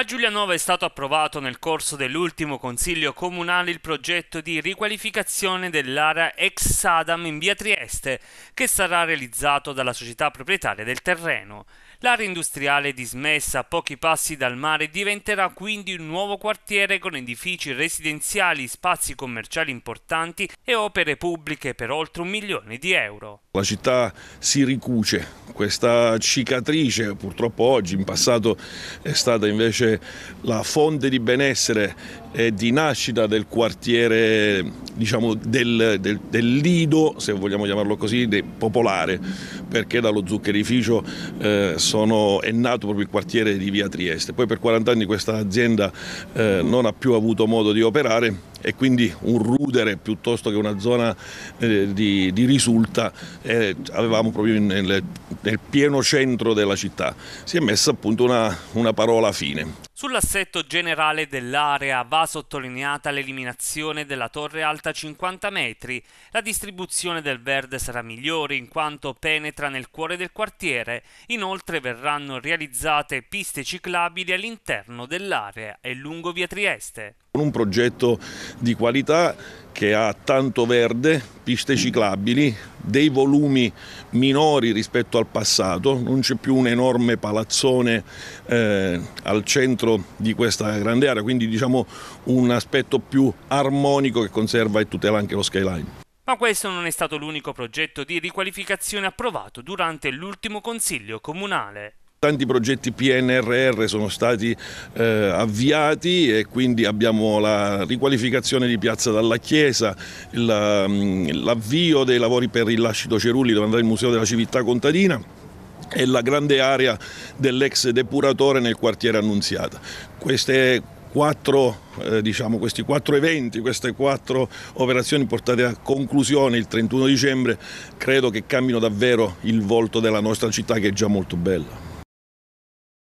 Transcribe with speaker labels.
Speaker 1: A Giulianova è stato approvato nel corso dell'ultimo consiglio comunale il progetto di riqualificazione dell'area ex Sadam in via Trieste, che sarà realizzato dalla società proprietaria del terreno. L'area industriale dismessa a pochi passi dal mare diventerà quindi un nuovo quartiere con edifici residenziali, spazi commerciali importanti e opere pubbliche per oltre un milione di euro.
Speaker 2: La città si ricuce, questa cicatrice purtroppo oggi in passato è stata invece invece la fonte di benessere e di nascita del quartiere, diciamo, del, del, del lido, se vogliamo chiamarlo così, popolare perché dallo zuccherificio eh, sono, è nato proprio il quartiere di via Trieste. Poi per 40 anni questa azienda eh, non ha più avuto modo di operare e quindi un rudere piuttosto che una zona eh, di, di, risulta eh, avevamo proprio nel, nel, pieno centro della città. Si è messa appunto una, una parola fine.
Speaker 1: Sull'assetto generale dell'area va sottolineata l'eliminazione della torre alta 50 metri. La distribuzione del verde sarà migliore in quanto penetra nel cuore del quartiere. Inoltre verranno realizzate piste ciclabili all'interno dell'area e lungo via Trieste.
Speaker 2: Un progetto di qualità che ha tanto verde, piste ciclabili, dei volumi minori rispetto al passato, non c'è più un enorme palazzone eh, al centro di questa grande area, quindi diciamo un aspetto più armonico che conserva e tutela anche lo skyline.
Speaker 1: Ma questo non è stato l'unico progetto di riqualificazione approvato durante l'ultimo consiglio comunale.
Speaker 2: Tanti progetti PNRR sono stati eh, avviati e quindi abbiamo la riqualificazione di Piazza Dalla Chiesa, mm, l'avvio dei lavori per il Lascito Cerulli dove andrà il Museo della Civiltà Contadina e la grande area dell'ex depuratore nel quartiere Annunziata. Queste quattro, eh, diciamo, questi quattro eventi, queste quattro operazioni portate a conclusione il 31 dicembre credo che cambino davvero il volto della nostra città che è già molto bella.